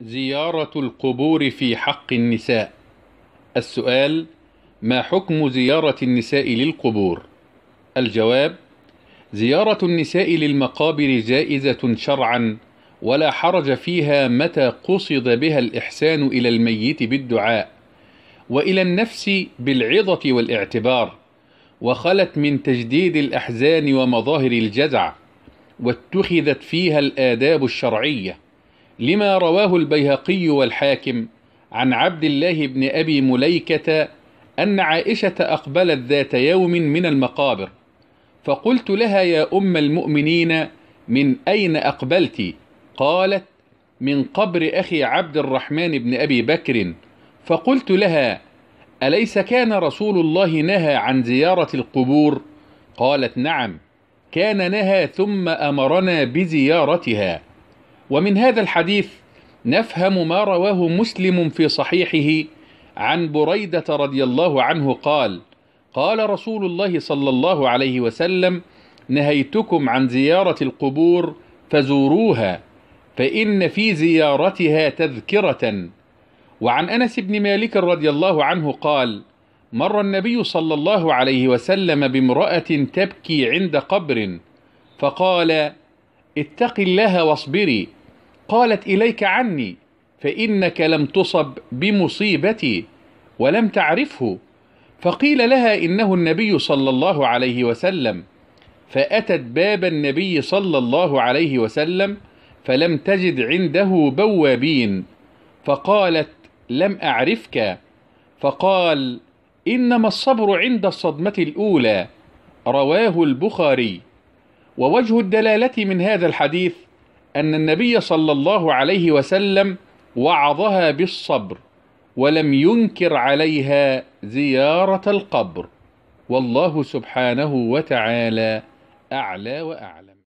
زيارة القبور في حق النساء السؤال ما حكم زيارة النساء للقبور؟ الجواب زيارة النساء للمقابر جائزة شرعا ولا حرج فيها متى قصد بها الإحسان إلى الميت بالدعاء وإلى النفس بالعظة والاعتبار وخلت من تجديد الأحزان ومظاهر الجزع واتخذت فيها الآداب الشرعية لما رواه البيهقي والحاكم عن عبد الله بن أبي مليكة أن عائشة أقبلت ذات يوم من المقابر فقلت لها يا أم المؤمنين من أين أقبلت؟ قالت من قبر أخي عبد الرحمن بن أبي بكر فقلت لها أليس كان رسول الله نهى عن زيارة القبور؟ قالت نعم كان نهى ثم أمرنا بزيارتها ومن هذا الحديث نفهم ما رواه مسلم في صحيحه عن بريدة رضي الله عنه قال قال رسول الله صلى الله عليه وسلم نهيتكم عن زيارة القبور فزوروها فإن في زيارتها تذكرة وعن أنس بن مالك رضي الله عنه قال مر النبي صلى الله عليه وسلم بامرأة تبكي عند قبر فقال اتق الله واصبري قالت إليك عني فإنك لم تصب بمصيبتي ولم تعرفه فقيل لها إنه النبي صلى الله عليه وسلم فأتت باب النبي صلى الله عليه وسلم فلم تجد عنده بوابين فقالت لم أعرفك فقال إنما الصبر عند الصدمة الأولى رواه البخاري ووجه الدلالة من هذا الحديث أن النبي صلى الله عليه وسلم وعظها بالصبر ولم ينكر عليها زيارة القبر والله سبحانه وتعالى أعلى وأعلم